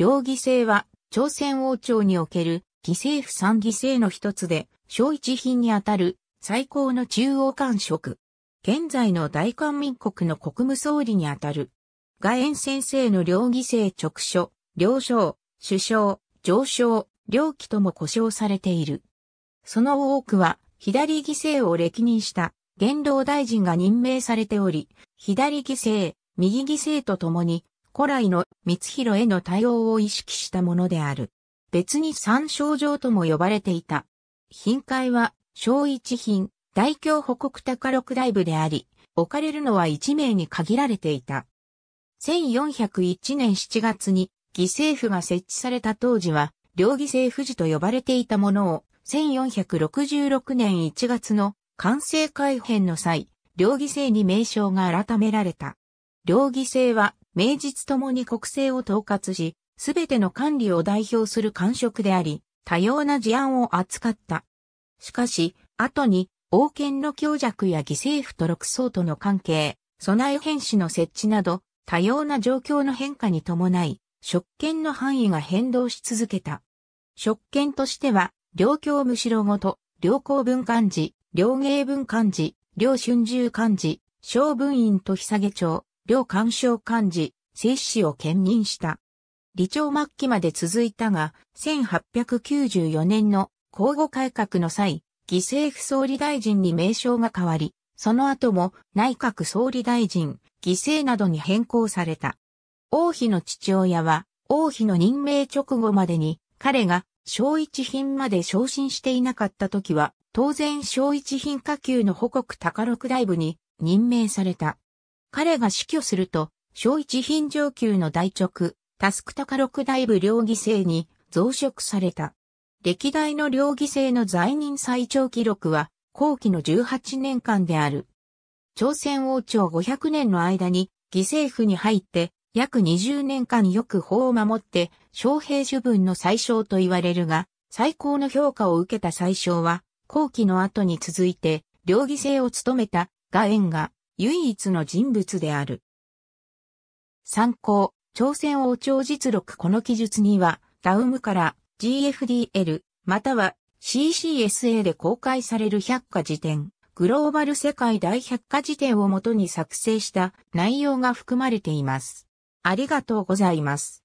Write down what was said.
両犠牲は、朝鮮王朝における犠牲不三犠牲の一つで、小一品にあたる最高の中央官職。現在の大韓民国の国務総理にあたる。外縁先生の両犠牲直所、両将、首相、上昇、両機とも呼称されている。その多くは、左犠牲を歴任した元老大臣が任命されており、左犠牲、右犠牲とともに、古来の光弘への対応を意識したものである。別に三症状とも呼ばれていた。品回は、小一品、大京保国高六大部であり、置かれるのは一名に限られていた。1401年7月に、犠政府が設置された当時は、両犠政府時と呼ばれていたものを、1466年1月の完成改編の際、両犠政に名称が改められた。両犠政は、名実ともに国政を統括し、すべての管理を代表する官職であり、多様な事案を扱った。しかし、後に、王権の強弱や犠牲府と六層との関係、備え変死の設置など、多様な状況の変化に伴い、職権の範囲が変動し続けた。職権としては、両教むしろごと、両公文官事、両芸文官事、両春秋官事、小文院と日下町、両官商官事、摂氏を兼任した。理朝末期まで続いたが、1894年の交互改革の際、犠政府総理大臣に名称が変わり、その後も内閣総理大臣、犠政などに変更された。王妃の父親は、王妃の任命直後までに、彼が小一品まで昇進していなかった時は、当然小一品下級の保国高六大部に任命された。彼が死去すると、小一品上級の大直、タスクタ高六大部両義制に増殖された。歴代の両義制の在任最長記録は、後期の18年間である。朝鮮王朝500年の間に、義政府に入って、約20年間よく法を守って、将兵主文の最小と言われるが、最高の評価を受けた最小は、後期の後に続いて、両義制を務めた、が縁が、唯一の人物である。参考、朝鮮王朝実録この記述には、ダウムから GFDL、または CCSA で公開される百科事典、グローバル世界大百科事典をもとに作成した内容が含まれています。ありがとうございます。